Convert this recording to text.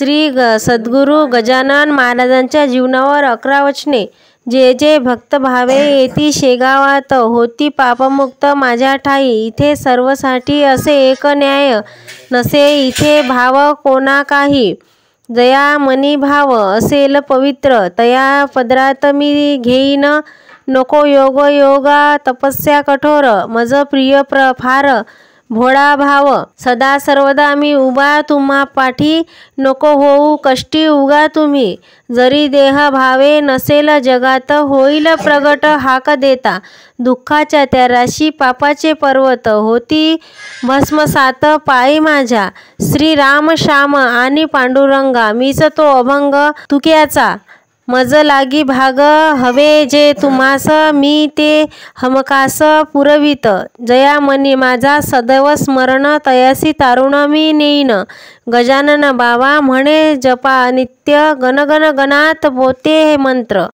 श्री ग सद्गुरू गजानन महाराजांच्या जीवनावर अकरा वचने जे जे भक्त भावे येती शेगावात होती पापमुक्त माझ्या ठाई इथे सर्वसाठी असे एक न्याय नसे इथे भाव कोणा काही जया मनी भाव असेल पवित्र तया पदरात मी घेईन नको योग योगा तपस्या कठोर मज प्रिय प्र फार भोळा भाव सदा सर्वदा मी उभा तुम्हा पाठी नको होऊ कष्टी उगा तुम्ही जरी देह भावे नसेल जगात होईल प्रगट हाक देता दुःखाच्या त्या राशी पापाचे पर्वत होती भस्मसात पायी माझ्या श्रीराम श्याम आणि पांडुरंगा मीच तो अभंग तुक्याचा मज लागी भाग हवे जे तुम्हास मी ते हमकास पुरवित जया मनी माझा सदैव स्मरण तयासी तारुण मी नेईन गजानन बाबा म्हणे जपा नित्य गणगण गनात बोते हे मंत्र